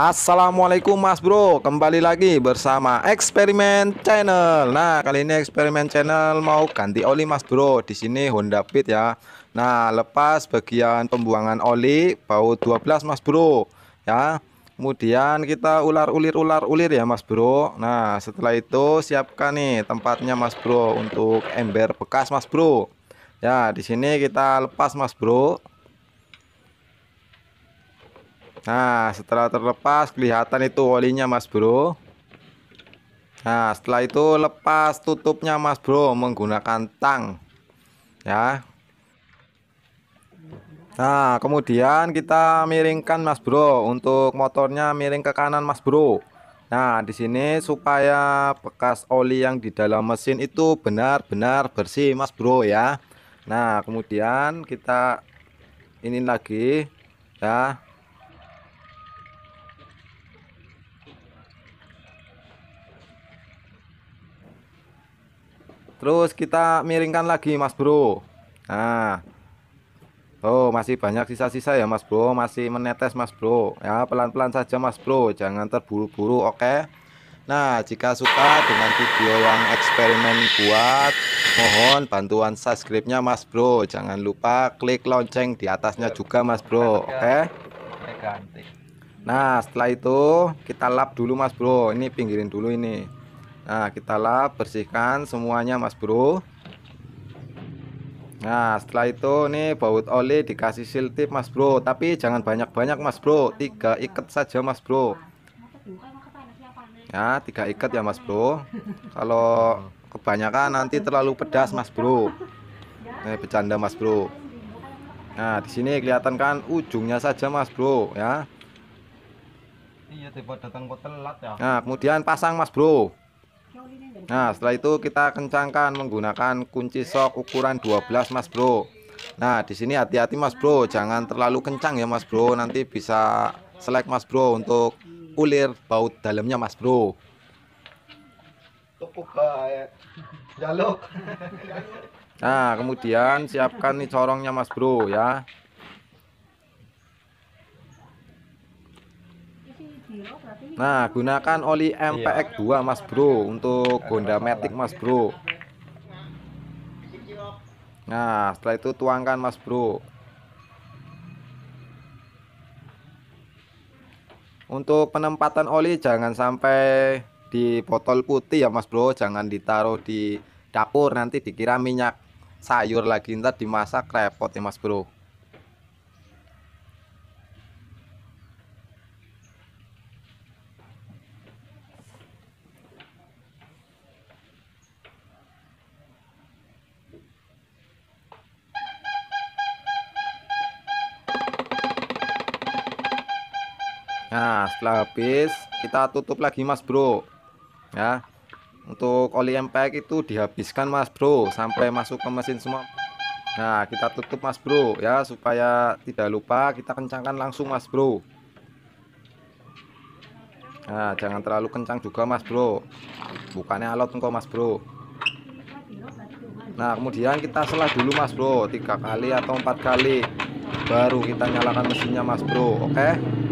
Assalamualaikum Mas Bro, kembali lagi bersama Eksperimen Channel. Nah, kali ini Eksperimen Channel mau ganti oli Mas Bro. Di sini Honda Fit ya. Nah, lepas bagian pembuangan oli baut 12 Mas Bro ya. Kemudian kita ular-ulir-ular-ulir ya Mas Bro. Nah, setelah itu siapkan nih tempatnya Mas Bro untuk ember bekas Mas Bro. Ya, di sini kita lepas Mas Bro. Nah, setelah terlepas kelihatan itu olinya Mas Bro. Nah, setelah itu lepas tutupnya Mas Bro menggunakan tang. Ya. Nah, kemudian kita miringkan Mas Bro untuk motornya miring ke kanan Mas Bro. Nah, di sini supaya bekas oli yang di dalam mesin itu benar-benar bersih Mas Bro ya. Nah, kemudian kita ini lagi ya Terus kita miringkan lagi Mas Bro. Nah. Oh, masih banyak sisa-sisa ya Mas Bro, masih menetes Mas Bro. Ya, pelan-pelan saja Mas Bro, jangan terburu-buru, oke? Okay? Nah, jika suka dengan video yang eksperimen buat, mohon bantuan subscribe-nya Mas Bro. Jangan lupa klik lonceng di atasnya juga Mas Bro, oke? Okay? Nah, setelah itu kita lap dulu Mas Bro. Ini pinggirin dulu ini. Nah, kita lap, bersihkan semuanya, Mas Bro. Nah, setelah itu nih baut oli dikasih seal tip, Mas Bro. Tapi jangan banyak-banyak, Mas Bro. Tiga ikat saja, Mas Bro. Ya, tiga ikat ya, Mas Bro. Kalau kebanyakan nanti terlalu pedas, Mas Bro. Nih eh, bercanda, Mas Bro. Nah, di sini kelihatan kan ujungnya saja, Mas Bro, ya. Iya, tiba datang kok telat ya. Nah, kemudian pasang, Mas Bro. Nah setelah itu kita kencangkan menggunakan kunci sok ukuran 12 mas bro Nah di sini hati-hati mas bro jangan terlalu kencang ya mas bro nanti bisa selek mas bro untuk ulir baut dalamnya mas bro Nah kemudian siapkan nih corongnya mas bro ya Nah, gunakan oli MPX2 iya. Mas Bro untuk Honda Matic Mas Bro. Nah, setelah itu tuangkan Mas Bro. Untuk penempatan oli jangan sampai di botol putih ya Mas Bro, jangan ditaruh di dapur nanti dikira minyak sayur lagi ntar dimasak repot ya Mas Bro. Nah setelah habis kita tutup lagi mas bro ya untuk oli empek itu dihabiskan mas bro sampai masuk ke mesin semua Nah kita tutup mas bro ya supaya tidak lupa kita kencangkan langsung mas bro Nah jangan terlalu kencang juga mas bro bukannya alot engkau mas bro Nah kemudian kita selah dulu mas bro tiga kali atau empat kali baru kita nyalakan mesinnya mas bro oke okay?